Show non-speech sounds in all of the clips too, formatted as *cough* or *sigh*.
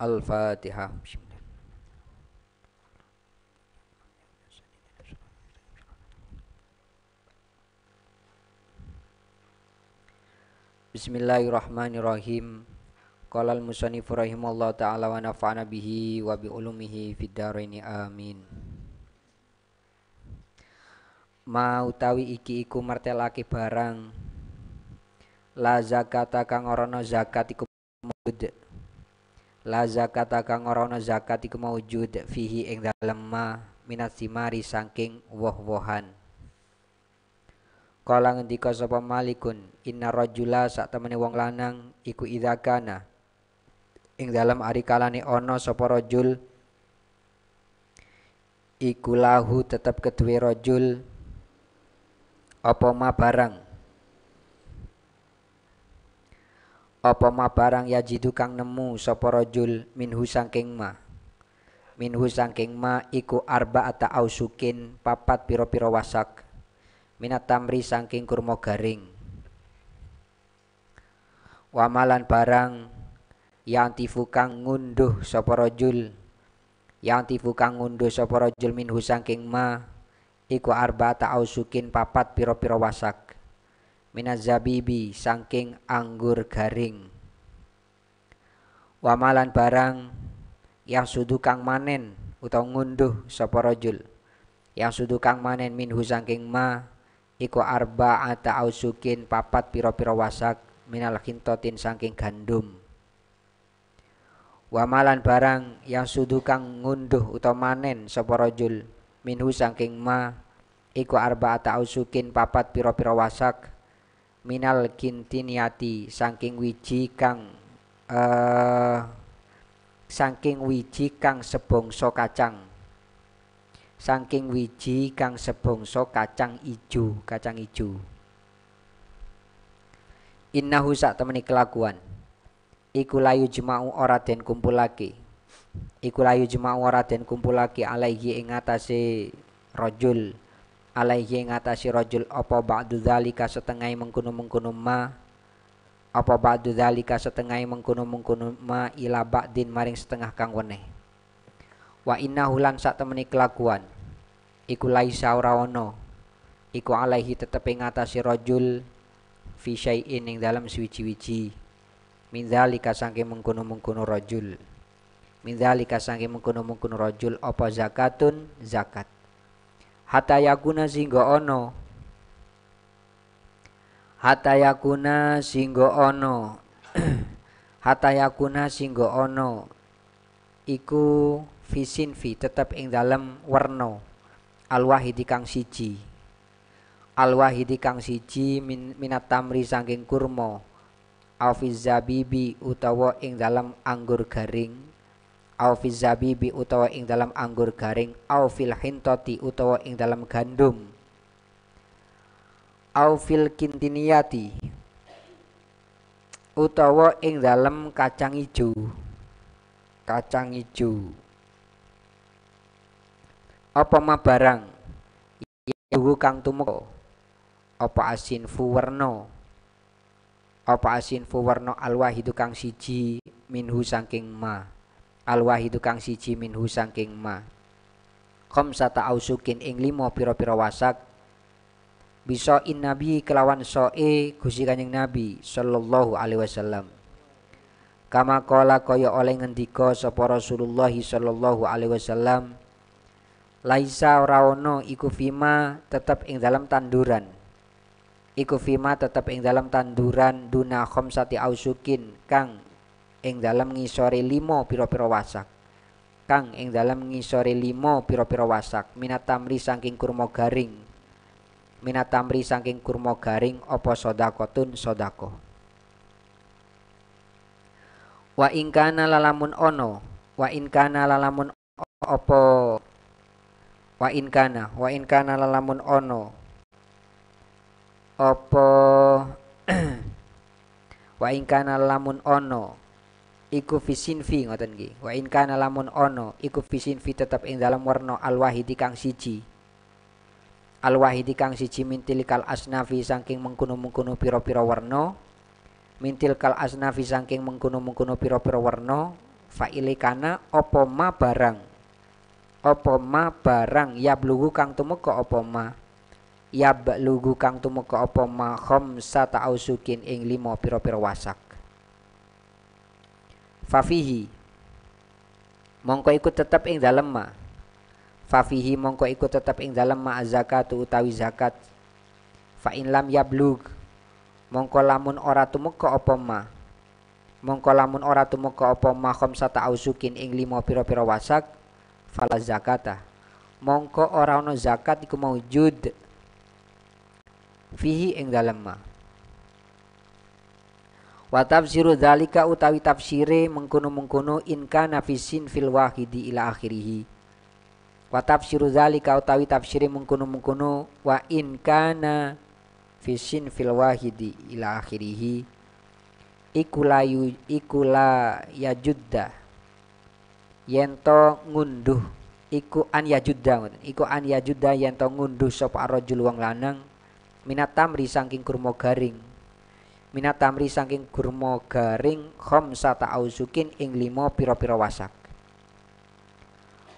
Al-Fatihah. Bismillahirrahmanirrahim. Qala al musannif rahimallahu taala wa nafa'ana bihi wa bi ulumihi fid dharain amin. Ma utawi iki iku martelake barang la zakata kang ora zakat iku la zakata kang ora ana zakat iku maujud fihi ing dalem ma minat simari saking woh-wohan Kala ngendika sapa Malikun inna rajula sak temene wong lanang iku idzakana ing dalem ari kalane ana sapa rajul iku lahu tetep kedue rajul apa ma barang apa ma barang ya jitu kang nemu sapa rajul minhu sangking ma minhu sangking ma iku arba ata ausukin papat pira-pira wasak minat tamri sangking kurma garing wamalan barang yang tifu kang ngunduh sapa rajul yang tifu kang ngunduh sapa rajul minhu sangking ma iku arba arba'ata ausukin papat pira-pira wasak minazabibi saking anggur garing wamalan barang yang sudu kang manen utawa ngunduh sapa rajul yang sudu kang manen minhu saking ma iko iku ata ausukin papat pira-pira wasak minal khintotin saking gandum wamalan barang yang sudu kang ngunduh utawa manen sapa rajul minhu saking ma iku ata ausukin papat pira-pira wasak minal kintiniati saking wiji kang uh, saking wiji kang sebangsa kacang saking wiji kang sebangsa kacang ijo kacang ijo innahu sak temeni kelakuan iku layu jema'u ora den kumpulake iku layu jema'u ora den kumpulake alaihi ing rojul rajul alaihi ngatasi rojul apa ba'du dhalika setengah mengkunu-mengkunu ma apa ba'du dhalika setengah mengkunu-mengkunu ma ila ba'din maring setengah kang weneh wa inna hulan sak temene kelakuan iku laisa ora ono iku alaihi tetepe ngatasi rojul fi syai'in ing dalam suwiji wici min dhalika sangke mengkunu-mengkunu rojul min dhalika sangke mengkunu-mengkunu rojul apa zakatun zakat hatta yakuna singgo ono hatta yakuna singgo ono *clears throat* hatta yakuna singgo ono iku fisinfi tetap ing dalam warno, alwahidi kang siji alwahidi kang siji min, minat tamri sangking kurma Afiz zabibi utawa ing dalam anggur garing au fi zabibi utawa ing dalam anggur garing au fil hintoti utawa ing dalam gandum au fil kintiniyati utawa ing dalam kacang ijo kacang ijo apa ma barang yuhu iya, kang tumeka apa asin fuwerno apa asin fuwerno alwahidu kang siji minhu saking ma alwahidu kang siji minhu sangking ma kom sata ausukin ing limo piro piro wasak bisa in nabi kelawan soe gusi kanyang nabi sallallahu alaihi wasallam kama kola kaya oleh ngendika sopa Rasulullah sallallahu alaihi wasallam laisa raono iku fima tetep ing dalam tanduran iku fima tetep ing dalam tanduran duna sati ausukin kang ing dalam ngisori limo piro-piro wasak kang ing dalam ngisori limo piro-piro wasak Minatamri tamri saking kurmo garing minatamri tamri saking kurmo garing sodako tun sodako. wa ingkana lalamun ono wa ingkana lalamun opo wa ingkana wa ingkana lalamun ono opo *clears throat* wa ingkana lamun ono iku fisin fi ngoten nggih wa in kana lamun ono iku fisin fi tetep ing dalam warna al wahidi kang siji al wahidi kang siji mintil kal asnafi saking mengkuno piro pira-pira warna kal asnafi saking mengkuno mengkuno piro piro warna fa kana apa ma barang apa ma barang ya blugu kang tumeka apa ma ya blugu kang tumeka apa ma khamsata ausukin ing limo piro piro wasak fafihi mongko ikut tetap ing dalam ma fafihi mongko ikut tetap ing dalem ma zakat utawi zakat fa in lam yablug mongko lamun ora tumeka apa ma mongko lamun ora tumeka apa ma khamsata ausukin ing limo pira-pira wasak fala zakata mongko ora ono zakat iku maujud fihi ing dalam ma Wa tafsiru dzalika utawi tafsire mengkono-mengkono in kana fisin fil wahidi ila akhirih. Wa tafsiru dzalika utawi tafsire mengkono-mengkono wa in kana fisin fil wahidi ila akhirih. Ikula yu, ikula yajudda yento ngunduh iku an yajudda iku an yajudda yento ngunduh sapa rajul wong lanang minat tamri saking kurma garing minat tamri saking gurmo garing sata auzukin ing limo piro piro wasak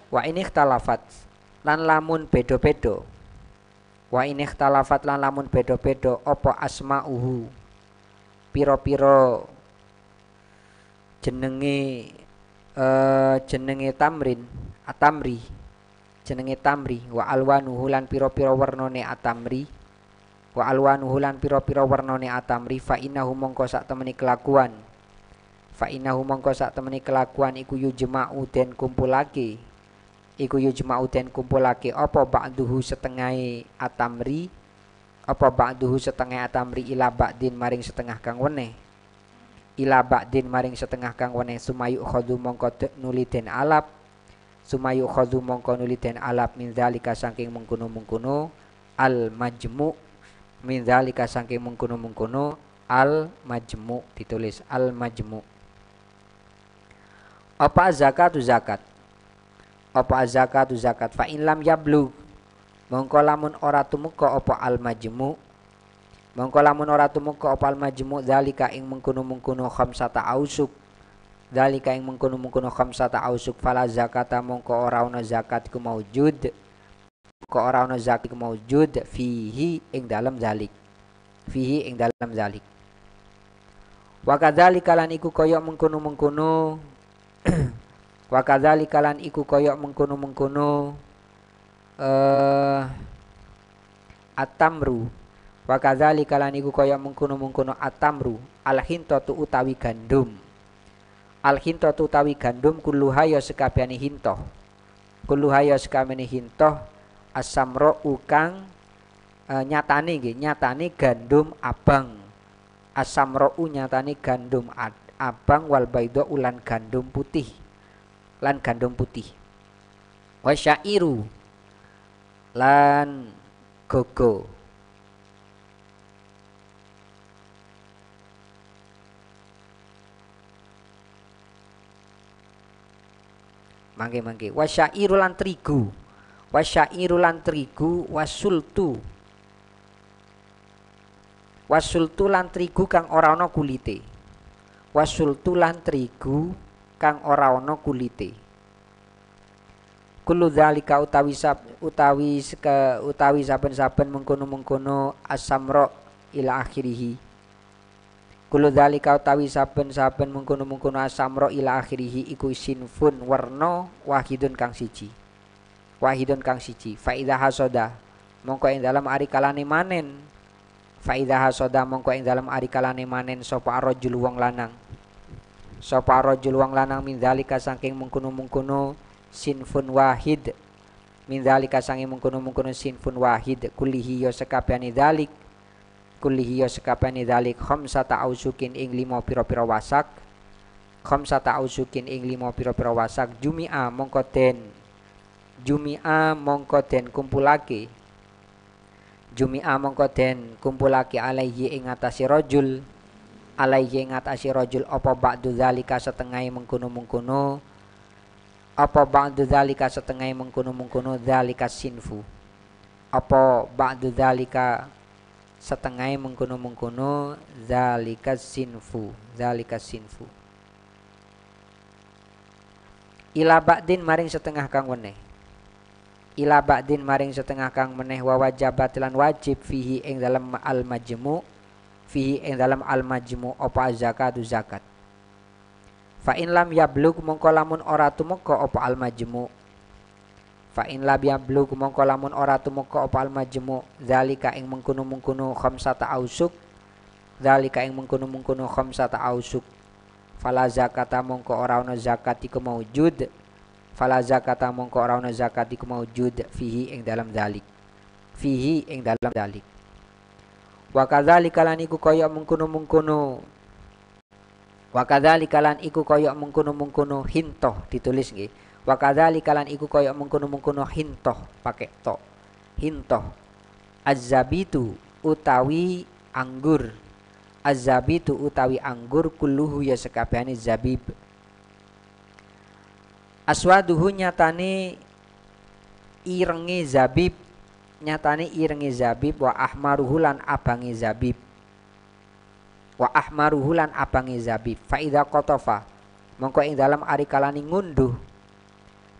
wa ini ikhtalafat lan lamun bedo-bedo wa ini ikhtalafat lan lamun bedo-bedo opo asma uhu. piro-piro jenenge uh, jenenge tamrin atamri jenenge tamri wa alwanuhu lan piro-piro warnone atamri wa alwanuhu piro-piro warna wernane atamri fa innahu mongko sak temeni kelakuan fa innahu mongko sak temeni kelakuan iku yujma'u den lagi iku yujma'u den lagi apa ba'duhu setengahe atamri apa ba'duhu setengah atamri ila ba'din maring setengah kang weneh ila ba'din maring setengah kang weneh sumayu khadu mongko nuli den alap sumayu khadu mongko nuli den alap min zalika saking mengkuno, mengkono al majmu' min zalika saking mungkunu-mungkunu al majmu ditulis al majmu apa zakat zakat apa zakat zakat fa in ya blue, mongko lamun ora tumeka apa al majmu mongko lamun ora tumeka apa al majmu zalika ing mungkunu-mungkunu khamsata ausuk Dalika ing mengkuno mengkuno kamsata ausuk fala zakata mongko ora zakat ku maujud Ko ora ana zakik maujud fihi ing dalam zalik fihi ing dalam zalik wa kadzalika lan iku koyok mengkono-mengkono *clears throat* wa kadzalika lan iku koyok mengkono-mengkono eh atamru wa kadzalika lan iku koyok mengkono-mengkono atamru al hintatu utawi gandum al hintatu utawi gandum kulluha ya sekabehane hintoh kulluha ya sekabehane hintoh asamro ukang e, eh, nyatani gini nyatani gandum abang asamro nyatani gandum ad, abang wal baido ulan gandum putih lan gandum putih wasyairu lan gogo mangke mangke wasyairu lan terigu wasyairulan terigu wasultu wasultu lan terigu kang ora ana kulite wasultu lan terigu kang ora ana kulite kulo zalika utawi sab, utawi ke, utawi saben-saben mengkono-mengkono asamro ila akhirih kulo zalika utawi saben-saben mengkono-mengkono asamro ila akhirih iku sinfun warna wahidun kang siji wahidun kang siji faida hasoda mongko ing dalam ari kalane manen faida hasoda mongko ing dalam ari kalane manen sapa rajul wong lanang sapa rajul wong lanang min zalika saking mengkono-mengkono sinfun wahid min zalika saking mengkono-mengkono sinfun wahid kulihi yo ya sekabehane zalik kullihi yo ya sekabehane zalik khamsata ausukin ing limo pira-pira wasak khamsata ausukin ing limo pira-pira wasak jumia mongko ten Jumia mongko den kumpulake Jumia mongko den kumpulake alaihi ing atase rajul alaihi ing atase rajul apa ba'du zalika setengah mengkono-mengkono apa ba'du zalika setengah mengkono-mengkono zalika sinfu apa ba'du zalika setengah mengkono-mengkono zalika sinfu zalika sinfu ila ba'din maring setengah kang weneh ila ba'din maring setengah kang meneh wa wajabat lan wajib fihi ing dalam al majmu fihi ing dalam al majmu apa zakatu zakat fa in lam yablug mongko lamun ora tumeka apa al majmu fa in lam yablug mongko lamun ora tumeka apa al majmu zalika ing mengkono-mengkono khamsata ausuk zalika ing mengkono-mengkono khamsata ausuk fala zakata mongko ora ono zakat iku maujud fala zakata mongko ora ana zakat iku maujud fihi ing dalam dalik, fihi ing dalam dalik. wa kadzalika lan iku kaya mengkono-mengkono wa kadzalika lan iku kaya mengkono-mengkono hintoh ditulis nggih wa kadzalika lan iku kaya mengkono-mengkono hintoh pakai to hinto, azabitu utawi anggur azabitu utawi anggur kulluhu ya sekabehane zabib aswaduhu nyatani irengi zabib nyatani irengi zabib wa ahmaruhu lan abangi zabib wa ahmaruhu lan abangi zabib fa idza qatafa mongko ing dalam ari kalani ngunduh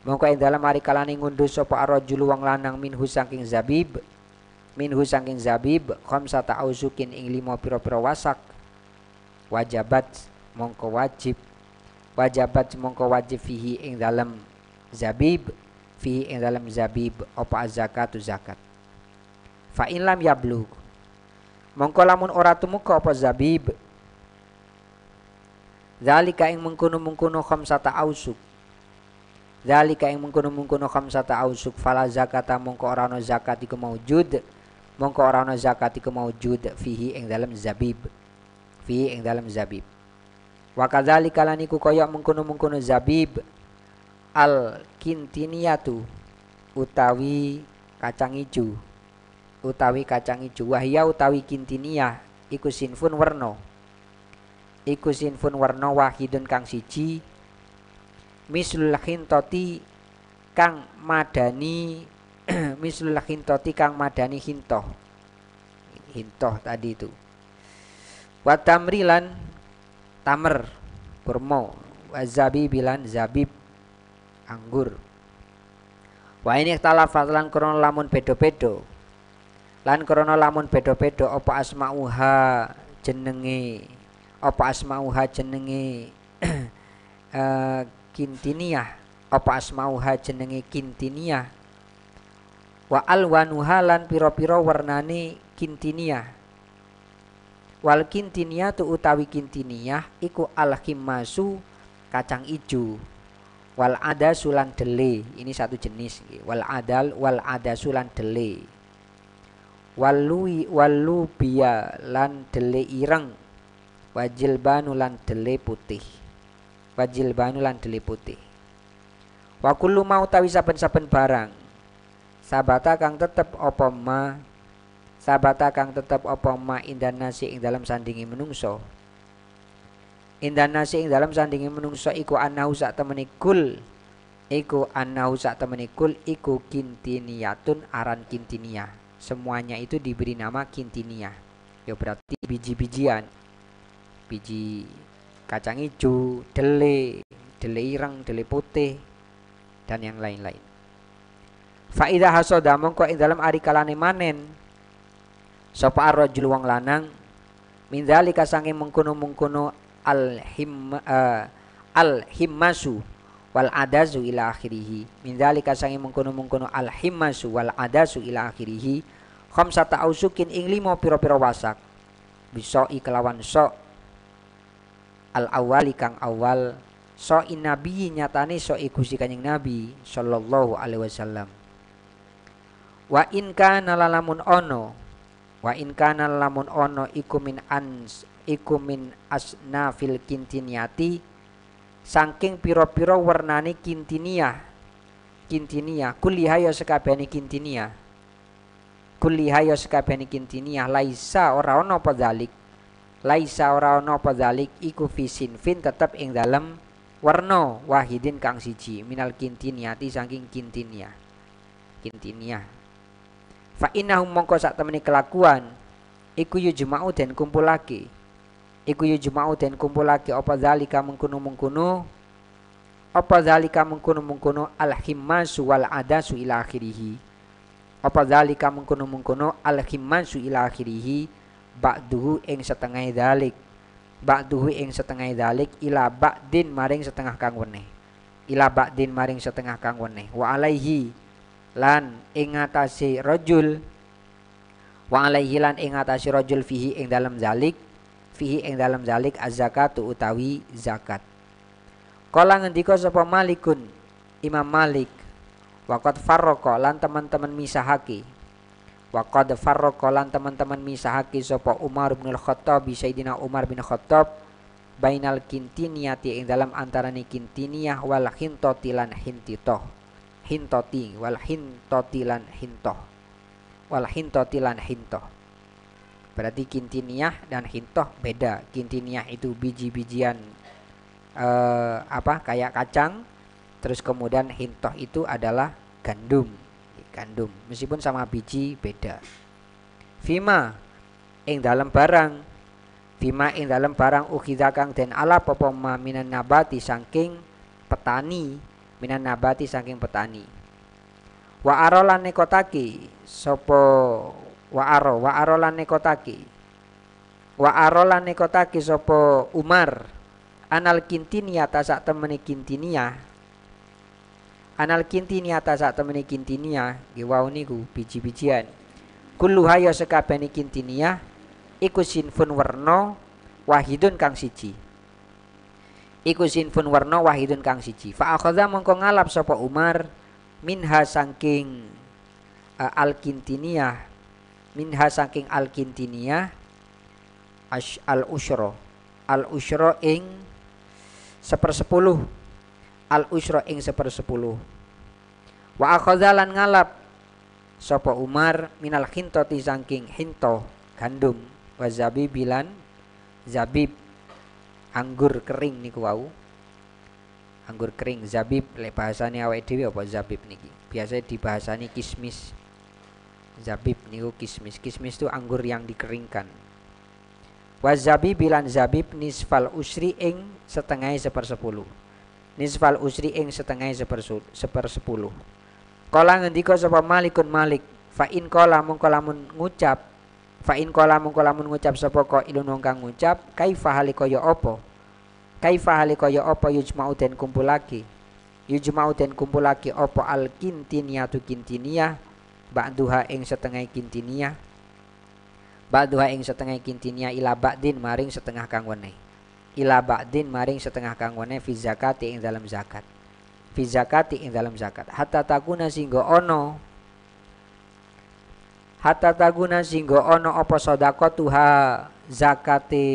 mongko ing dalam ari kalani ngunduh sapa arojulu wong lanang min husangking zabib min husangking zabib khamsata auzukin ing limo pira-pira wasak wajabat mongko wajib wajabat mongko wajib fihi ing dalam zabib fihi ing dalam zabib apa zakatu zakat fa in lam yablu mongko lamun ora tumuka apa zabib zalika ing mengkono-mengkono khamsata ausuk zalika ing mengkono-mengkono khamsata ausuk fala zakata mongko ora zakati zakat iku maujud mongko ora zakati zakat iku maujud fihi ing dalam zabib fihi ing dalam zabib Wa kadzalika laniku koyok mengkono-mengkono zabib al kintiniatu utawi kacang ijo utawi kacang ijo wahya utawi kintinia iku sinfun werna iku sinfun werna wahidun kang siji mislul khintati kang madani *clears throat* mislul khintati kang madani hintoh hintoh tadi itu watamrilan tamer kurma wazabi bilan zabib anggur wa ini ikhtalafat lan krono lamun pedo bedo lan krono lamun bedo-bedo apa asmauha jenenge apa asmauha jenenge uh, *clears throat* kintiniyah apa asmauha jenenge kintiniyah wa alwanuha lan pira-pira wernane kintiniyah Wal kintinia tu utawi kintinia iku al masu kacang ijo. Wal ada sulan dele, ini satu jenis. Wal adal wal ada sulan dele. Walui walubia lan dele ireng. Wajil banulan dele putih. Wajil banulan dele putih. Wakulu mau tawi saben-saben barang sabata kang tetep opoma sabata kang tetep apa ma indan nasi ing dalam sandingi menungso indan nasi ing dalam sandingi menungso iku annahu sak temeni kul iku annahu sak temeni kul iku kintiniyatun aran kintinia semuanya itu diberi nama kintinia ya berarti biji-bijian biji kacang hijau dele dele ireng dele putih dan yang lain-lain Faidah hasoda mongko ing dalam ari kalane manen sapa ar wong lanang min zalika sange mengkono-mengkono al him uh, eh, al himmasu wal adazu ila akhirih min zalika sange mengkono-mengkono al himmasu wal adazu ila akhirih khamsata ausukin ing limo pira-pira wasak bisoi kelawan so al awali kang awal so nabi nyatane so ikusi kanjeng nabi sallallahu alaihi wasallam wa in kana lalamun ono wa in kana lamun ono iku min ans iku min fil kintiniati saking piro-piro wernane kintinia kintinia kulliha ya sekabehane kintinia kulliha ya sekabehane laisa ora ono apa laisa ora ono apa iku fisin fin tetep ing dalem warna wahidin kang siji minal kintiniati saking kintinia kintinia fa innahum mongko sak temeni kelakuan iku yujma'u den kumpul lagi iku yujma'u den kumpul lagi apa zalika mengkunu-mengkunu apa zalika mengkunu-mengkunu al himmasu wal adasu ila akhirih apa zalika mengkunu-mengkunu al himmasu ila akhirih ba'duhu ing setengah zalik ba'duhu ing setengah zalik ila ba'din maring setengah kang weneh ila ba'din maring setengah kang weneh wa alaihi lan ingatasi rojul, wa alaihi lan ingatasi rojul fihi ing dalam zalik fihi ing dalam zalik az utawi zakat kala ngendika sapa malikun Imam Malik waqad farraqa lan teman-teman misahaki waqad farraqa lan teman-teman misahaki sapa Umar bin Al-Khattab sayidina Umar bin Khattab bainal kintiniyati ing dalam antaraning kintiniyah wal hintoti lan hintoti wal hintotilan hintoh wal hintotilan hintoh berarti kintiniah dan hintoh beda kintiniah itu biji-bijian eh, apa kayak kacang terus kemudian hintoh itu adalah gandum gandum meskipun sama biji beda Fima ing dalam barang Fima ing dalam barang ukhidakang dan ala popoma minan nabati sangking petani minan nabati saking petani wa arolan nekotaki sopo wa aro wa arolan nekotaki wa arolan nekotaki sopo umar anal kintinia tasak temene kintinia anal kintinia tasak temene kintinia gewau niku biji-bijian kulluha ya sekabehane kintinia iku sinfun werno wahidun kang siji iku sinfun warna wahidun kang siji fa akhadha mongko ngalap sapa Umar minha saking uh, al-kintiniyah minha saking al-kintiniyah al usyro al usyro ing sepersepuluh al usyro ing sepersepuluh wa akhadhalan ngalap sopo Umar minal hinto saking hinto gandum wa bilan zabib anggur kering niku wau anggur kering zabib le bahasane awake dhewe apa zabib niki biasa dibahasani kismis zabib niku kismis kismis itu anggur yang dikeringkan wa zabib bilan zabib nisfal usri ing setengah sepersepuluh nisfal usri ing setengah sepersepuluh kala ngendika sapa malikun malik fa in kala mung mun ngucap Fa Fa'in kola mungko lamun ngucap sapa ilun wong kang ngucap kaifa halika ya apa? Kaifa halika ya apa yujma'u den lagi? Yujma'u den lagi apa al kintiniyatu kintiniyah ba'duha ing setengah kintiniyah ba'duha ing setengah kintiniyah ila ba'din maring setengah kang weneh ila ba'din maring setengah kang weneh fi zakati ing dalam zakat fi zakati ing dalam zakat hatta takuna singgo ono hatta taguna singgo ono opo sodako tuha zakati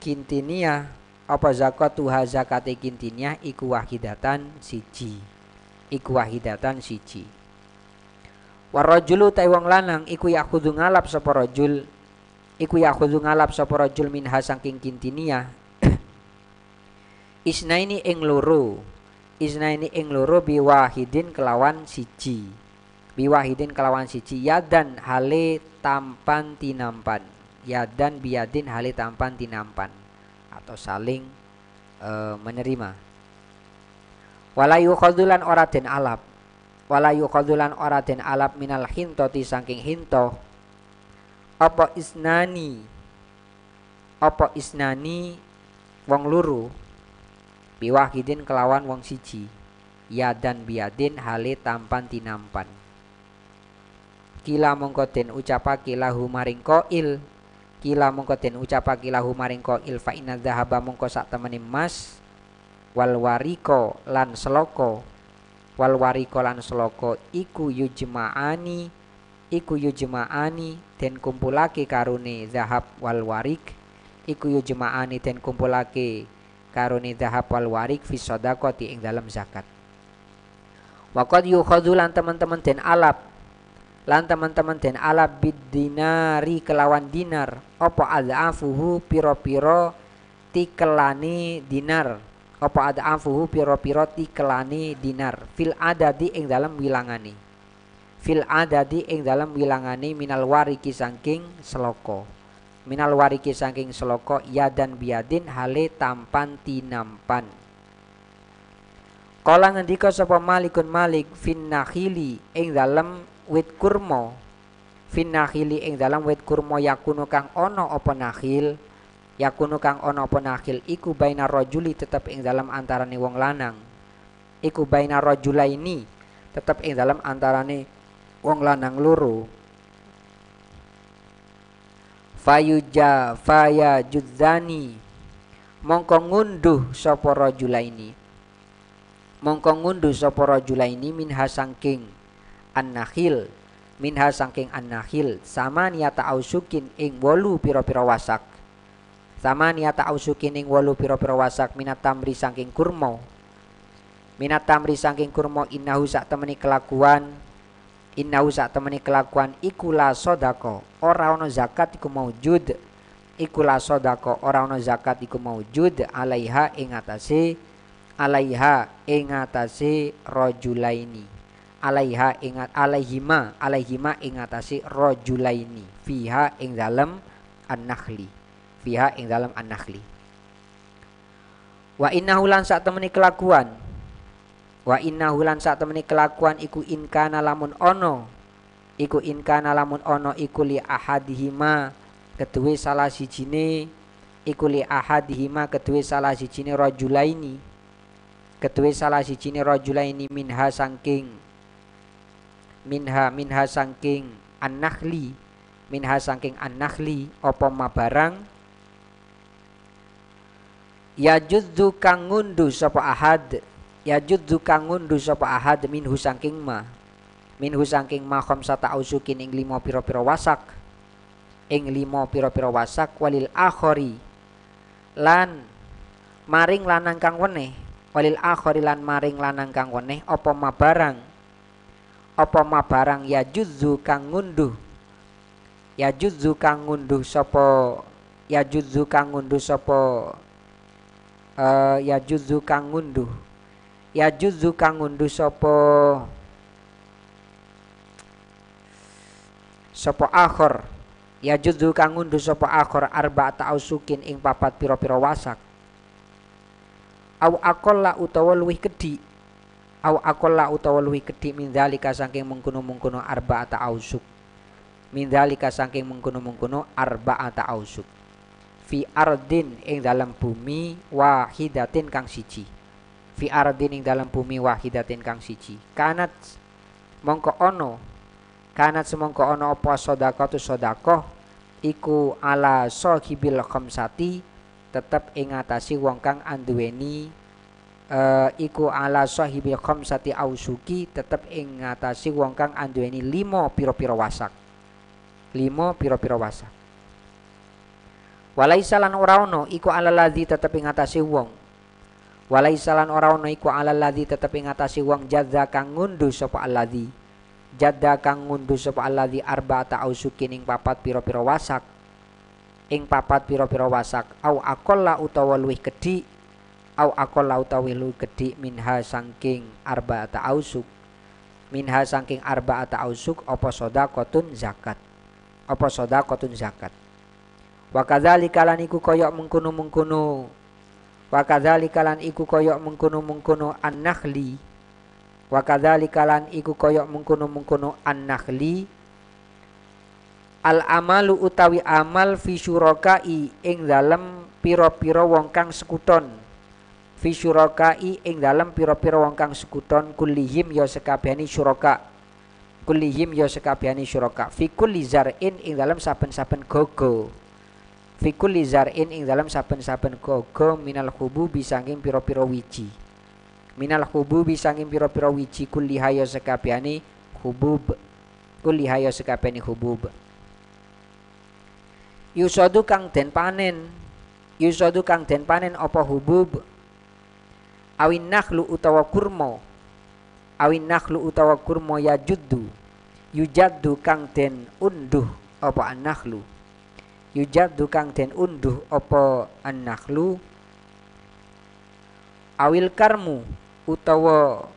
kintinia apa zakat tuha zakati kintinia iku wahidatan siji iku wahidatan siji warajulu taiwang wong lanang iku yakhudhu ngalap sopo rajul iku yakhudhu ngalap sapa rajul minha saking kintinia *clears throat* ini ing loro isna ini ing loro biwahidin kelawan siji biwahidin kelawan siji yadan hale tampan tinampan yadan biyadin hale tampan tinampan atau saling e, menerima walayu yukhadulan ora den alap walayu yukhadulan ora den alap minal hinto ti saking hinto apa isnani apa isnani wong luru biwahidin kelawan wong siji yadan biyadin hale tampan tinampan kila mongkotin ucapaki lahu maring koil kila mongkotin ucapaki lahu maring koil fa inna dhahaba mongko sak temen emas wal lan seloko walwariko lan seloko iku yujma'ani iku yujma'ani den kumpulake karuni zahab walwarik, warik iku yujma'ani den kumpulake karuni zahab walwarik warik fi sadaqati ing dalam zakat Wakot yukhadu teman-teman den alap lan teman-teman den ala bidinari kelawan dinar opo ada afuhu piro-piro tikelani dinar opo ada afuhu piro-piro tikelani dinar fil ada di ing dalam wilangani fil ada di ing dalam wilangani minal wariki sangking seloko minal wariki sangking seloko ya dan biadin hale tampan tinampan Kala ngendika sapa Malikun Malik fin nakhili ing dalem wit kurma fin nakhili ing dalam wit kurma yakunu kang ono apa nakhil yakunu kang ono apa nakhil iku baina rajuli tetep ing dalam antarane wong lanang iku baina ini tetap ing dalam antarane wong lanang luru fayuja faya judzani mongko ngunduh sapa rajulaini mongko ngunduh sapa rajulaini min hasangking an-nakhil minha sangking an-nakhil sama niata ausukin ing wolu piro-piro wasak sama niata ausukin ing wolu piro-piro wasak minat tamri sangking kurmo minat tamri sangking kurmo innahu sak temeni kelakuan innahu sak temeni kelakuan ikula sodako ora ono zakat iku maujud ikula sodako ora ono zakat iku maujud alaiha ingatasi, alaiha ingatasi rojulaini alaiha ingat alaihima alaihima ingatasi rojulaini fiha ing dalam an-nakhli fiha ing dalam an wa innahu lan sak temeni kelakuan wa innahu lan sak temeni kelakuan iku inka lamun ono iku inka lamun ono iku li ahadihima salasi salah sijine iku li ahadihima cini salah sijine rojulaini salasi salah sijine rojulaini minha sangking minha minha sangking anakli, minha sangking anakli opo mabarang barang yajudzu kang sapa ahad yajudzu kang ngunduh sapa ahad minhu sangking ma minhu sangking ma sata ausukin ing limo piro piro wasak ing limo piro piro wasak walil akhori lan maring lanang kang weneh walil akhori lan maring lanang kang weneh opo ma apa ma barang ya juzu kang ngunduh ya juzu kang ngunduh sapa ya juzu kang ngunduh sapa uh, ya juzu kang ngunduh ya juzu kang ngunduh sapa sopo akhir ya juzu kang ngunduh sapa akhir arba tausukin ing papat piro-piro wasak au akolla utawa luwih kedi au akola utawa luwi gedhi min dzalika saking mengkono-mengkono arba'ata ausuk min dzalika saking mengkono-mengkono arba'ata ausuk fi ardin ing dalam bumi wahidatin kang siji fi ardin ing dalam bumi wahidatin kang siji kanat mongko ono kanat semongko ono apa tu sodako, iku ala sohibil khamsati tetep ingatasi atasi wong kang anduweni uh, iku ala sahibi khamsati ausuki tetep ing ngatasi wong kang anduweni limo pira-pira wasak. 5 pira-pira wasak. Walaisa lan ora ono iku ala ladzi tetep ing ngatasi wong. Walaisa lan ora ono iku ala ladzi tetep ing ngatasi wong jazza kang ngunduh sapa alladzi. jadda kang ngunduh sapa alladzi arba'ata ausuki ning papat pira-pira wasak. Ing papat piro pira wasak au akolla utawa luwih kedi au akol lautawilu gedik minha sangking arba ata ausuk minha sangking arba ata ausuk opo kotun zakat opo kotun zakat wakadali kalan iku koyok mengkunu mengkunu wakadali kalan iku koyok mengkunu mengkunu an-nakhli kalan iku koyok mengkunu mengkunu an-nakhli al amalu utawi amal fi i ing dalem piro-piro wong kang sekuton fi syurakai ing dalam pira-pira wong kang sekuton kullihim ya sekabehane syuraka kullihim ya sekabehane syuraka fi kulli zar'in ing dalam saben-saben gogo fi kulli zar'in ing dalam saben-saben gogo minal khubu bisangin pira-pira wiji minal khubu bisangin pira-pira wiji kulliha ya sekabehane hubub kulliha ya sekabehane hubub yusadu kang den panen yusadu kang den panen apa hubub awin nakhlu utawa kurmo, awin nakhlu utawa kurmo ya juddu, yujaddu kang den unduh apa an-nakhlu yujaddu kang den unduh apa an-nakhlu awil karmu utawa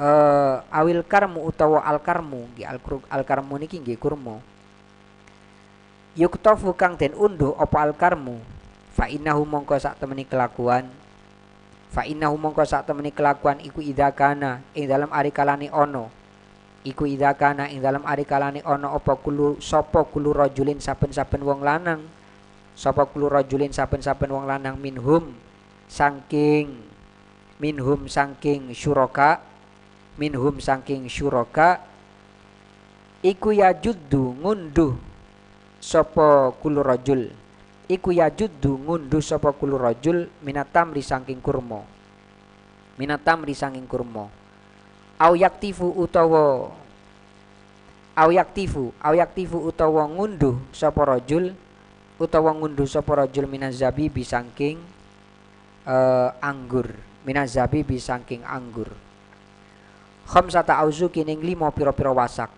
uh, awil karmu utawa al karmu di al, al karmu niki nggih kurma yuktofu kang den unduh apa al karmu fa innahu mongko sak temeni kelakuan fa innahu mongko sak temene kelakuan iku idakana ing dalam ari kalane ono iku idakana ing dalam ari kalane ono apa kulu sapa kulu rajulin saben-saben wong lanang sapa kulu rajulin saben-saben wong lanang minhum saking minhum saking syuroka minhum saking syuroka iku ya judu ngunduh sapa kulu rajul iku yajuddu ngundu sapa kulo rajul minatamri saking kurma minatamri saking kurma au yaktifu utawa au yaktifu au yaktifu utawa ngundu sapa rajul utawa ngundu sapa rajul minazabi saking uh, eh, anggur minazabi saking anggur khamsata auzu kining limo pira-pira wasak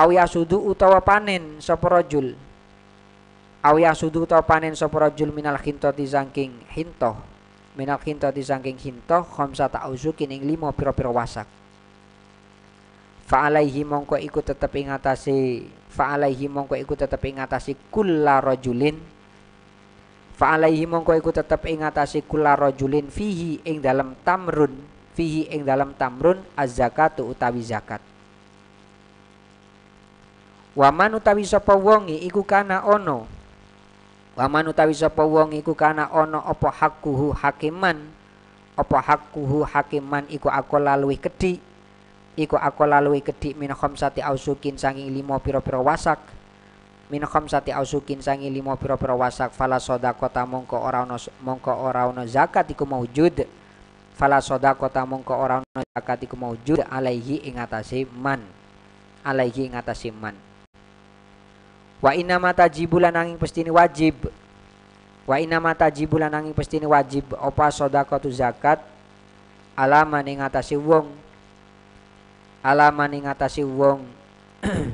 Awi asudu utawa panen soporojul Awi asudu utawa panen soporojul minal minal di zangking hintoh. Minal di hinto, hintoh tak uzukin ing limo piro-piro wasak. Fa'alaihi mongko ikut tetep ingatasi, fa'alaihi mongko iku tetep ingatasi kula kulla fa'alaihi mongko iku tetep ingatasi kula kulla fihi ing dalam tamrun fihi ing dalam tamrun az-zakatu utawi zakat Waman utawi sapa wonge iku kana ono. Waman utawi sapa wong iku kana ono apa hakuhu hakiman. Apa hakuhu hakiman iku aku lalui kedhi. Iku aku lalui kedhi min khamsati ausukin sanging limo pira-pira wasak. Min khamsati ausukin sanging limo pira-pira wasak fala sadaqata mongko ora ono mongko ora ono zakat iku maujud. Fala sadaqata mongko ora ono zakat iku maujud alaihi ing atase man. Alaihi ing atase man. Wa inna mata jibulan angin ini wajib. Wa inna mata jibulan angin ini wajib opa sodako tu zakat alaman ing atase wong alaman ing atase wong *clears throat*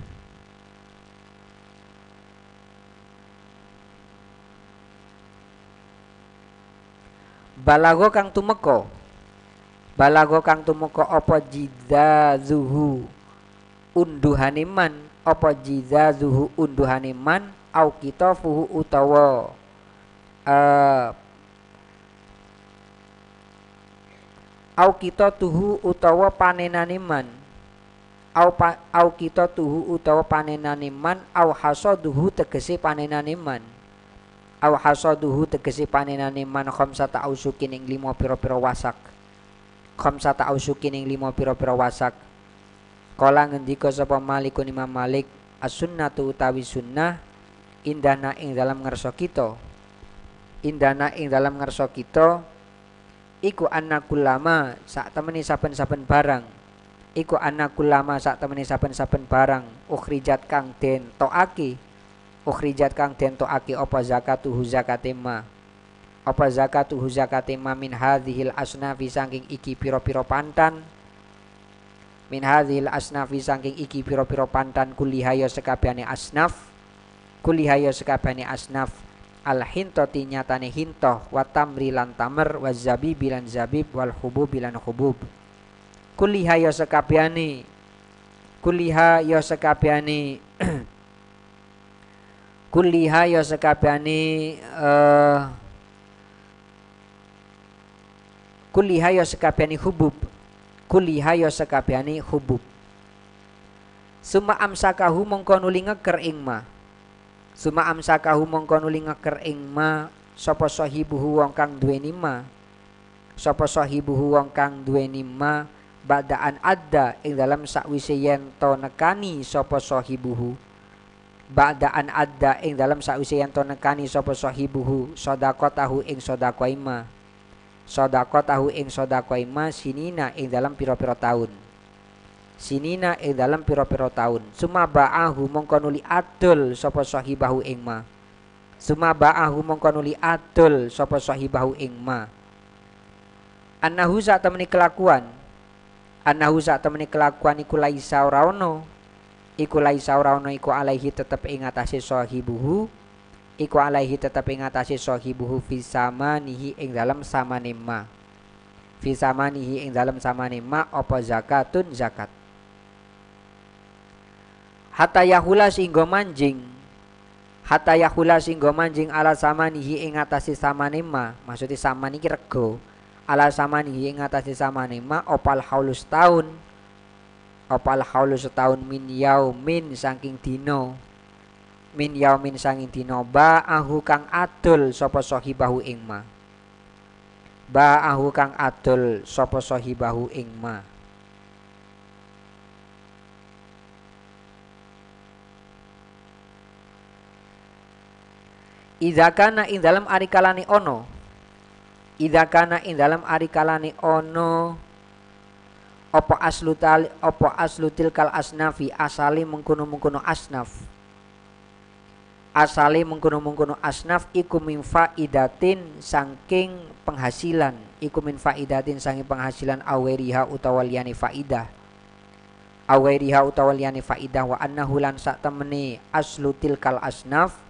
balago kang tumeko, balago kang tumeko opa jidazuhu Unduhaniman apa jizazuhu unduhane man au kitafuhu utawa uh, au kita tuhu utawa panenane man au pa, au kita tuhu utawa panenane man au hasaduhu tegese panenane man au hasaduhu tegese panenane man khamsata ausukin ing limo pira-pira wasak kom khamsata ausukin ing limo pira-pira wasak Kala ngendika sapa Malikun Imam Malik as-sunnatu utawi sunnah indana ing dalam ngerso kita indana ing dalam ngerso kita iku kulama sak temeni saben-saben barang iku kulama sak temeni saben-saben barang ukhrijat kang den toaki ukhrijat kang den toaki apa zakatuhu zakatema apa zakatuhu zakatema min hadhil asnafi saking iki piro-piro pantan min hadhil asnafi saking iki piro-piro pantan kulihayo sekabiani asnaf kulihayo sekabiani asnaf al hinto nyatane hintoh wa tamri tamer wa zabib lan zabib wal hubub bilan hubub kulihayo sekabiani kulihayo sekabiani *clears throat* kulihayo sekabiani uh, eh, kulihayo sekabiani hubub kuliha ya sekabiani hubub suma amsakahu mongko nuli ngeker ing ma summa amsakahu mongko nuli ngeker ing ma sapa sahibuhu wong kang duweni ma sapa sahibuhu wong kang duweni ma badaan adda ing dalam sakwise yen to nekani sapa sahibuhu badaan adda ing dalam sakwise yen to nekani sapa sahibuhu sedekah tahu ing sedekah ima sodako tahu ing sodako ima sinina ing dalam piro-piro tahun sinina ing dalam piro-piro tahun suma ba'ahu mongkonuli adul sopo sohibahu ing ma suma ba'ahu mongkonuli adul sopo sohibahu ing ma anahu sak temeni kelakuan anahu sak temeni kelakuan iku laisa ora ono iku laisa ora iku alaihi tetep ing atase iku alaihi tetapi ngatasi sohibuhu fisama fi samanihi ing dalam sama nima, fi samanihi ing dalam sama nima opo zakatun zakat hatta yahula singgo manjing hatta yahula singgo manjing ala samanihi ing ngatasi sama nima, maksudnya samani iki rego ala samanihi ing ngatasi sama nima opal haulus tahun, opal haulus tahun min yaumin saking dino min yaumin sanging dina ba'ahu kang adul sapa sahibahu ing ma ba'ahu kang adul sapa sahibahu ing ma kana ing dalam arikalani ono kana ing dalam arikalani ono Opo aslutal opo aslutil kal asnafi asali mengkuno mengkuno asnaf asale mengkono-mengkono asnaf iku min faidatin saking penghasilan iku min faidatin saking penghasilan aweriha utawa liyane faidah aweriha utawa liyane faidah wa annahu lan sak temene aslu tilkal asnaf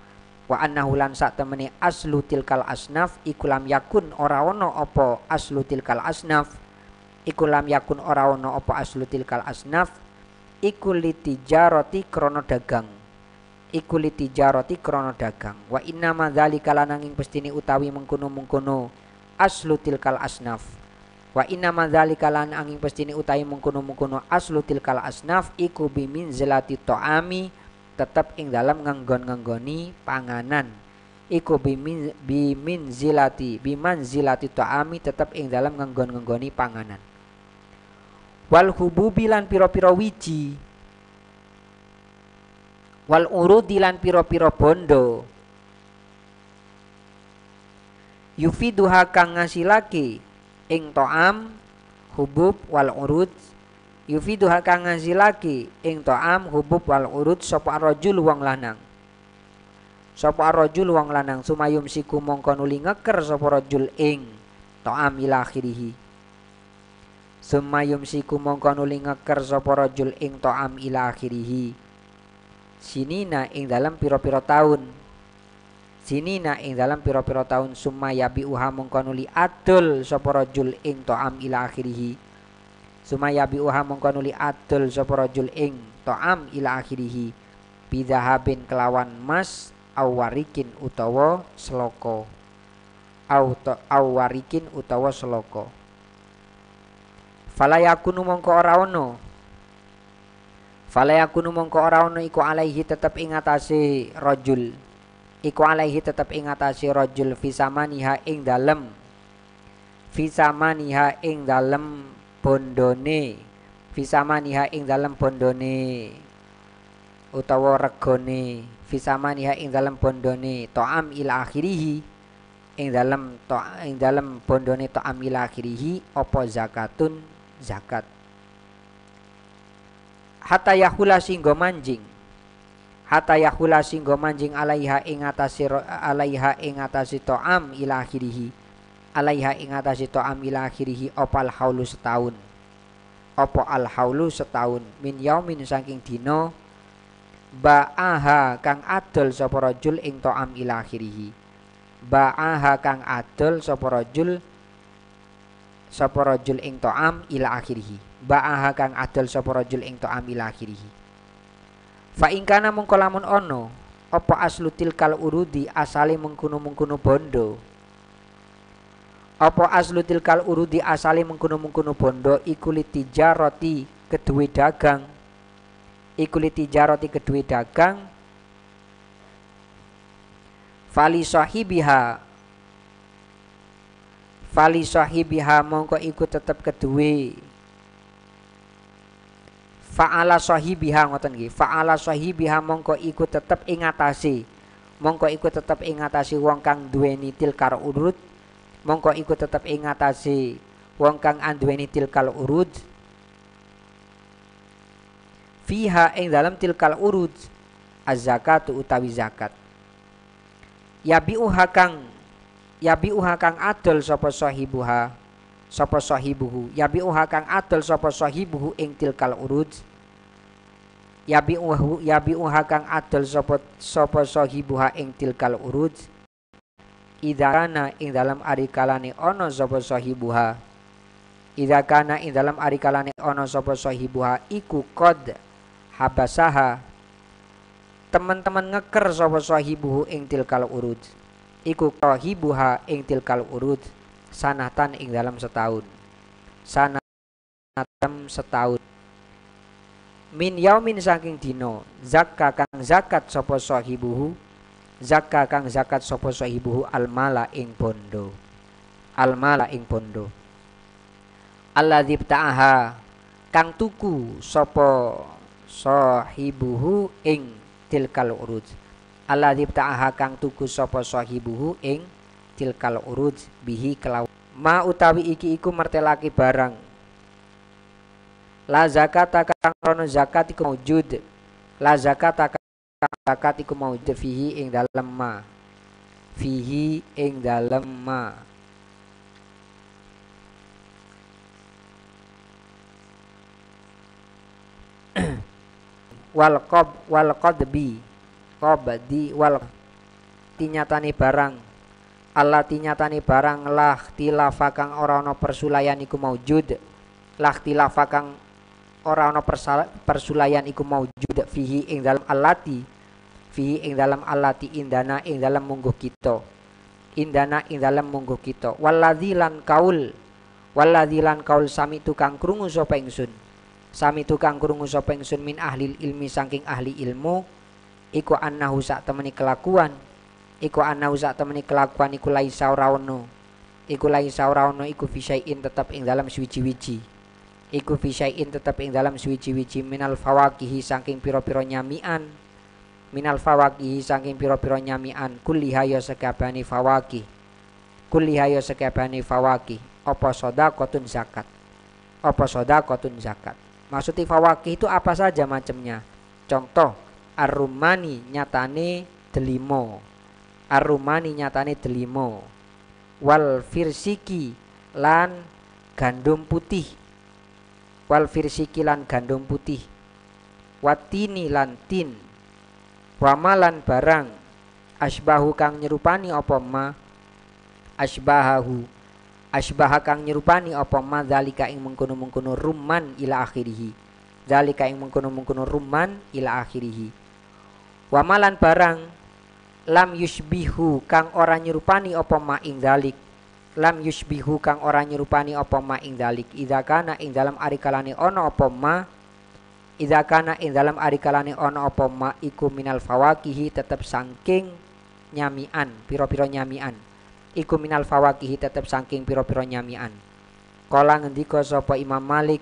wa annahu lan sak temene aslu tilkal asnaf iku lam yakun ora ono apa aslu tilkal asnaf iku lam yakun ora ono apa aslu tilkal asnaf iku litijarati krono dagang li tijarati krono dagang wa inna ma dzalika lananging pestini utawi mengkono-mengkono aslu tilkal asnaf wa inna ma dzalika lananging pestini utawi mengkono-mengkono aslu tilkal asnaf iku bimin zelati toami tetap ing dalam ngenggon-ngenggoni panganan iku bimin bimin zilati biman zilati toami tetap ing dalam ngenggon-ngenggoni panganan wal hububilan piro-piro wiji wal urudi piro piro piro bondo yufiduha kang ngasilake ing to'am hubub wal urud yufiduha kang ngasilake ing to'am hubub wal urud sapa rajul wong lanang sapa rajul wong lanang sumayum siku mongko nuli ngeker sapa rajul ing to'am ila akhirihi Sumayum siku mongko nuli ngeker sapa rajul ing to'am ila akhirihi sinina ing dalam piro-piro tahun sinina ing dalam piro-piro tahun summa yabi uha mungkonuli adul soporojul ing to'am ila akhirihi summa yabi uha mungkonuli adul soporojul ing to'am ila akhirihi bidahabin kelawan mas awarikin utawa seloko auto awarikin utawa seloko falayakunu mongko ora ono Fala yakunu mongko ora ono iku alaihi tetep ing atase rajul. Iku alaihi tetep ing atase rajul samaniha ing dalem. samaniha ing dalem bondone. samaniha ing dalem bondone utawa regone. samaniha ing dalem bondone to'am ila akhirihi. Ing dalem to ing dalem bondone to'am ila akhirihi apa zakatun zakat hatta yahula singgo manjing hatta yahula singgo manjing alaiha ing alaiha ing atasi to'am ila akhirihi alaiha ing atasi to'am ila akhirihi opal haulu setahun opo al haulu setahun min yaumin saking dino ba'aha kang adol sapa rajul ing to'am ila akhirihi ba'aha kang adol sapa rajul sapa rajul ing to'am ila akhirihi ba'aha kang adol sapa rajul ing to amila akhirih fa ing kana mung lamun ono apa aslu tilkal urudi asale mengkono-mengkono bondo apa aslu tilkal urudi asale mengkono-mengkono bondo iku tijarati kedue dagang iku tijarati kedue dagang fali sahibiha fali sahibiha mongko iku tetep kedue fa'ala sahibiha ngoten nggih fa'ala sahibiha mongko iku tetep ingatasi mongko iku tetep ingatasi wong kang duweni tilkar urut mongko iku tetep ingatasi wong kang anduweni tilkal urut, fiha ing dalam tilkal urut az-zakatu utawi zakat yabiuhakang yabiuhakang atul kang adol sapa sahibuha sapa sahibuhu yabi'uha kang adol sapa sahibuhu ing tilkal urud yabi'uhu yabi'uha kang adol sapa sapa sahibuha ing tilkal urud idakana ing dalam arikalane ono sapa sahibuha idakana ing dalam arikalane ono sapa sahibuha iku kod habasaha teman-teman ngeker sapa sahibuhu ing tilkal urud iku sahibuha ing tilkal urud sanatan ing dalam setahun sanatan setahun min yau min saking dino zakka kang zakat sopo sohibuhu zakka kang zakat sapa al almala ing bondo almala ing bondo Allah dipta'aha kang tuku sopo sohibuhu ing tilkal urud Allah dipta'aha kang tuku sopo sohibuhu ing tilkal uruj bihi kelau ma utawi iki iku martelaki barang la zakat kang rono zakat iku maujud la zakat kang zakat iku maujud fihi ing dalem ma fihi ing dalem ma *clears throat* wal qab wal qadbi qabdi wal tinyatani barang Allah tinyatani barang lah tilafakang orang ana persulayan iku maujud. Lah tilafakang orang ana persulayan iku maujud fihi ing dalam alati, fihi ing dalam alati indana ing dalam mungguh kita. Indana ing dalam mungguh kita. Walladzi lan kaul walladzi lan kaul sami tukang krungu sapa ingsun. Sami tukang krungu sapa ingsun min ahli ilmi saking ahli ilmu iku annahu sak temeni kelakuan iku ana usak temeni kelakuan iku laisa ora ono iku laisa ora ono iku fisyai'in tetep ing dalam suwiji wici iku fisyai'in tetep ing dalam suwiji wici minal fawakihi saking pira-pira nyamian minal fawakihi saking pira-pira nyamian kulliha ya sekabani fawakih kulliha ya sekabani fawakih apa kotun zakat apa kotun zakat maksud fawakih itu apa saja macamnya contoh arumani nyatane delimo arumani nyatane delimo wal firsiki lan gandum putih wal firsiki lan gandum putih watini lan tin wamalan barang asbahu kang nyerupani apa ma asbahahu asbaha kang nyerupani apa ma zalika ing mengkono-mengkono rumman ila akhirih zalika ing mengkono-mengkono rumman ila akhirih wamalan barang lam yushbihu kang ora nyerupani opo ma ing dalik lam yushbihu kang ora nyerupani opo ma ing dalik ida kana ing dalam arikalane ono opo ma Ida kana ing dalam arikalane ono opo ma iku minal fawakihi tetep sangking nyamian Piro-piro nyamian iku minal fawakihi tetep sangking piro-piro nyamian kola ngendiko sopo Imam Malik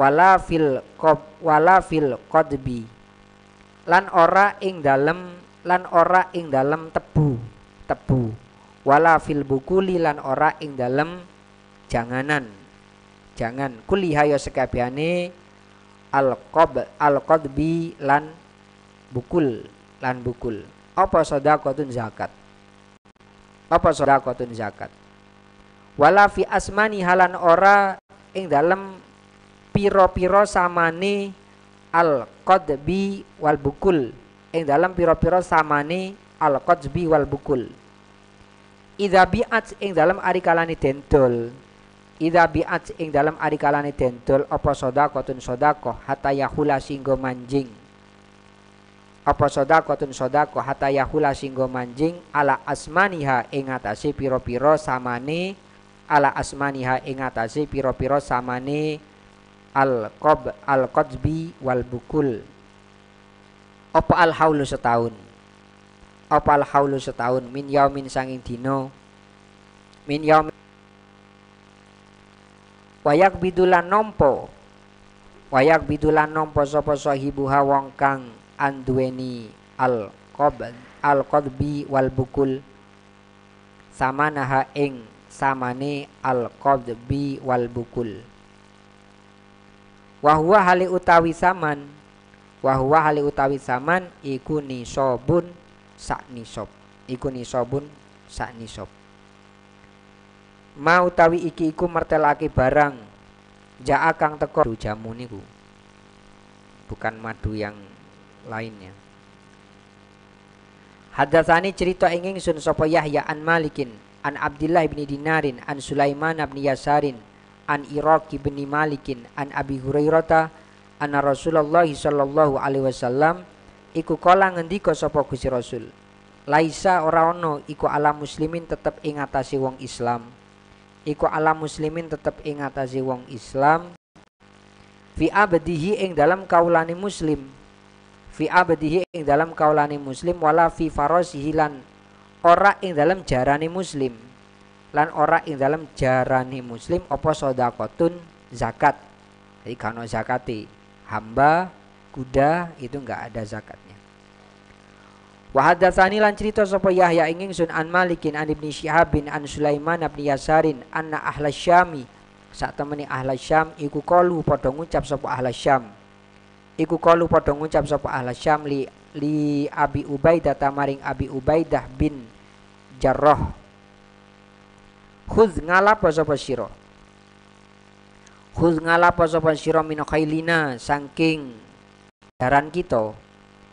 wala fil Walafil wala fil kodbi lan ora ing dalem lan ora ing dalam tebu tebu wala fil bukuli lan ora ing dalam janganan jangan kuliha al qab al qadbi lan bukul lan bukul apa sedekahun zakat apa sedekahun zakat wala fi asmani halan ora ing dalam piro-piro samane al qadbi wal bukul ing dalam piro-piro samane al qadzbi wal bukul idza bi'at ing dalam ari kalane dendol idza bi'at ing dalam ari kalani dendol apa tun sodako hatta yahula singgo manjing apa tun sodako hatta yahula singgo manjing ala asmaniha ing atase piro pira samane ala asmaniha ing atase pira-pira samane al qab al qadzbi wal bukul apa al haulu setahun apa al haulu setahun min yaumin sanging dino min yaumin wayak bidulan nompo wayak bidulan nompo sapa sahibuha wong kang andueni al qabd al qadbi wal bukul samanaha ing samane al qadbi wal bukul wa huwa utawi saman wahuwa hali utawi zaman iku nisobun sak nisob. Iku nisobun sak nisob. Ma utawi iki iku martelaki barang jaa kang teko jamu niku. Bukan madu yang lainnya. Hadasani cerita ingin sun sapa Yahya an Malikin an Abdullah bin Dinarin an Sulaiman bin Yasarin an Iraq bin Malikin an Abi Hurairah anna Rasulullah sallallahu alaihi wasallam iku kala ngendika sapa Gusti Rasul laisa ora ono iku ala muslimin tetep ing atase wong Islam iku ala muslimin tetep ing atase wong Islam fi abdihi ing dalam kaulani muslim fi abdihi ing dalam kaulani muslim wala fi farasihi lan ora ing dalam jarani muslim lan ora ing dalam jarani muslim apa sodakotun zakat jadi kano zakati hamba, kuda itu enggak ada zakatnya. Wa hadatsani lan cerita sapa Yahya ingin sun an Malikin an Ibnu Syihab bin an Sulaiman bin Yasarin anna ahla Syami sak temene ahla Syam iku kalu padha ngucap sapa ahla Syam iku kalu padha ngucap sapa ahla Syam li li Abi Ubaidah tamaring Abi Ubaidah bin Jarrah khudz ngalap sapa sira Khudh ngalapa sapa sira min khailina saking jaran kita.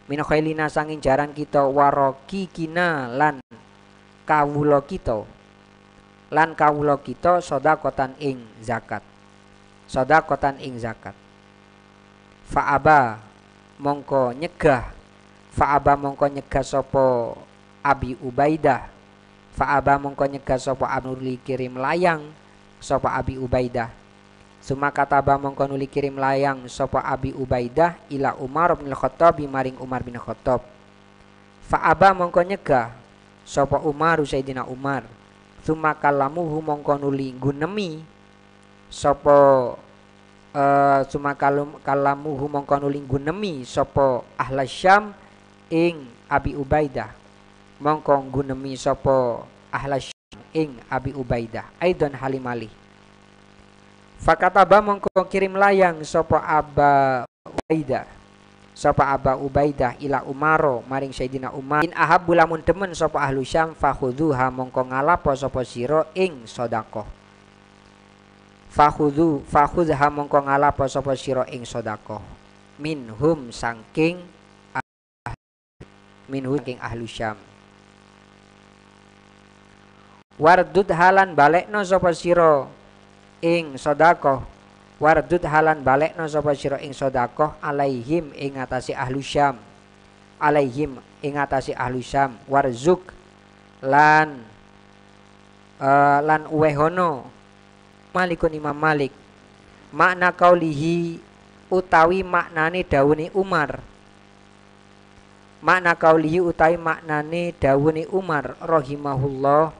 Min khailina saking jaran kita waroki kina lan kawula kita. Lan kawula kita sedekatan ing zakat. Sedekatan ing zakat. Fa'aba mongko nyegah. Fa'aba mongko nyegah sopo Abi Ubaidah. Fa'aba mongko nyegah sopo Abnurli Kirim layang sopo Abi Ubaidah Suma kataba mongkon uli kirim layang sopo Abi Ubaidah ila Umar bin Khattab bimaring Umar bin Khattab. Fa aba mongko nyegah sopo Umar Sayyidina Umar. Suma kalamuhu hu nuli gunemi sopo uh, suma kalum kalamuhu hu gunemi sopo ahla Syam ing Abi Ubaidah. mongkon gunemi sopo ahla Syam ing Abi Ubaidah. Aidon Halimali. Fakataba mongko kirim layang sopo Aba Ubaidah. sopo Aba Ubaidah ila Umaro maring Sayyidina Umar. In ahab bulamun demen sopo ahlu Syam fakhudhuha mongko ngalapo sapa siro ing sodako Fakhudhu fakhudha mongko ngalapo sapa siro ing sodako Minhum sangking minhum sangking ahlu Syam. Wardud halan balekno sapa siro ing sodako, wardud halan balek sapa sira ing sodako alaihim ing atase ahlu syam alaihim ing atase ahlu syam warzuk lan uh, lan uwehono malikun imam malik makna kaulihi utawi maknane dawuni umar makna kaulihi utawi maknane dawuni umar rohimahullah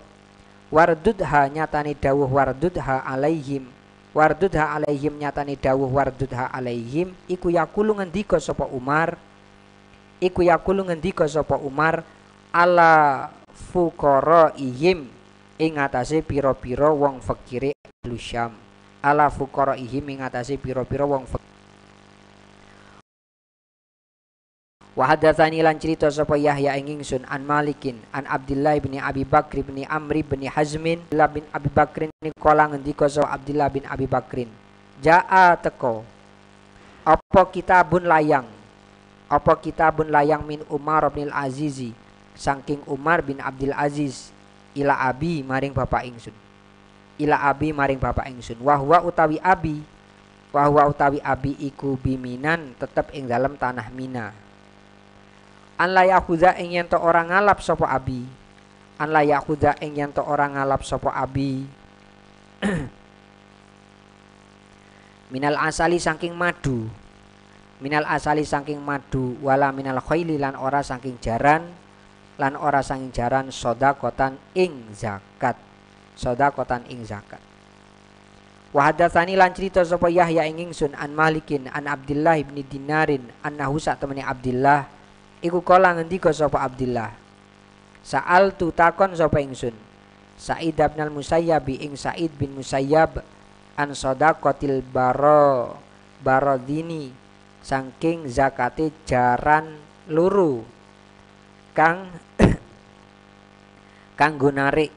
wardudha nyatani dawuh wardudha alaihim wardudha alaihim nyatani dawuh wardudha alaihim iku yakulu ngendika sapa Umar iku yakulu ngendika sapa Umar ala fuqara ihim ing atase pira-pira wong fakire ahli Syam ala fuqara ihim ing atase pira-pira wong fakire Wa hadatsani lan cerita sapa Yahya ing ingsun an Malikin an Abdullah bin Abi Bakr bin Amri bin Hazmin la bin Abi Bakr ni kala ngendika sapa Abdullah bin Abi Bakr Ja'a teko apa kitabun layang apa kitabun layang min Umar bin Al Azizi saking Umar bin Abdul Aziz ila abi maring bapak ingsun ila abi maring bapak ingsun huwa utawi abi huwa utawi abi iku biminan tetep ing dalam tanah mina an la yakhudha ing yen to ora ngalap sapa abi an la yakhudha ing yen to ora ngalap sapa abi *clears throat* minal asali saking madu minal asali saking madu wala minal khaili lan ora saking jaran lan ora saking jaran sodakotan ing zakat sodakotan ing zakat Wahadatsani lan cerita sapa Yahya ing ingsun an Malikin an Abdullah ibni Dinarin annahu sak temene Abdullah Iku kala ngendika sapa Abdullah. Sa'al tu takon sapa ingsun. Sa'id bin al-Musayyab ing Sa'id bin Musayyab an sadaqatil baro barodini saking zakate jaran luru kang *coughs* kang gunari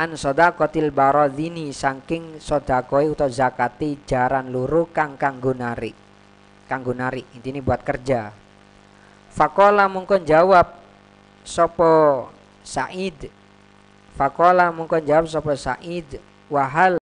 an sadaqatil barodini saking koi utawa zakati jaran luru kang kang gunari kang gunari intine buat kerja Fakola mungkin jawab sopo Said. Fakola mungkin jawab sopo Said. Wahal